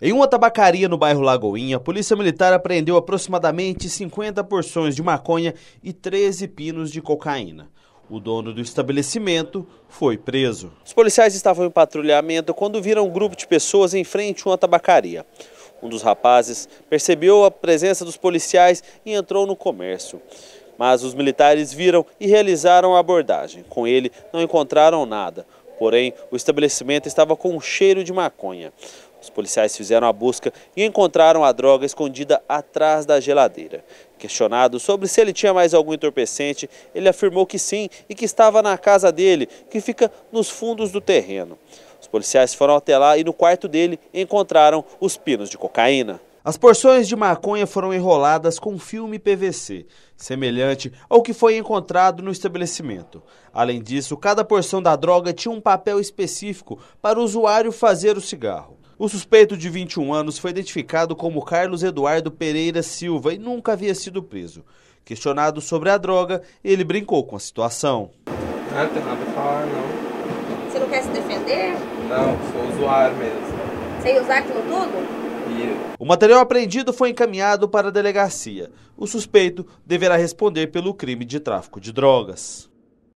Em uma tabacaria no bairro Lagoinha, a Polícia Militar apreendeu aproximadamente 50 porções de maconha e 13 pinos de cocaína. O dono do estabelecimento foi preso. Os policiais estavam em patrulhamento quando viram um grupo de pessoas em frente a uma tabacaria. Um dos rapazes percebeu a presença dos policiais e entrou no comércio. Mas os militares viram e realizaram a abordagem. Com ele, não encontraram nada. Porém, o estabelecimento estava com um cheiro de maconha. Os policiais fizeram a busca e encontraram a droga escondida atrás da geladeira. Questionado sobre se ele tinha mais algum entorpecente, ele afirmou que sim e que estava na casa dele, que fica nos fundos do terreno. Os policiais foram até lá e no quarto dele encontraram os pinos de cocaína. As porções de maconha foram enroladas com filme PVC, semelhante ao que foi encontrado no estabelecimento. Além disso, cada porção da droga tinha um papel específico para o usuário fazer o cigarro. O suspeito de 21 anos foi identificado como Carlos Eduardo Pereira Silva e nunca havia sido preso. Questionado sobre a droga, ele brincou com a situação. Não, tem nada a falar, não. Você não quer se defender? Não, sou usuário mesmo. Sem usar aquilo tudo? O material apreendido foi encaminhado para a delegacia. O suspeito deverá responder pelo crime de tráfico de drogas.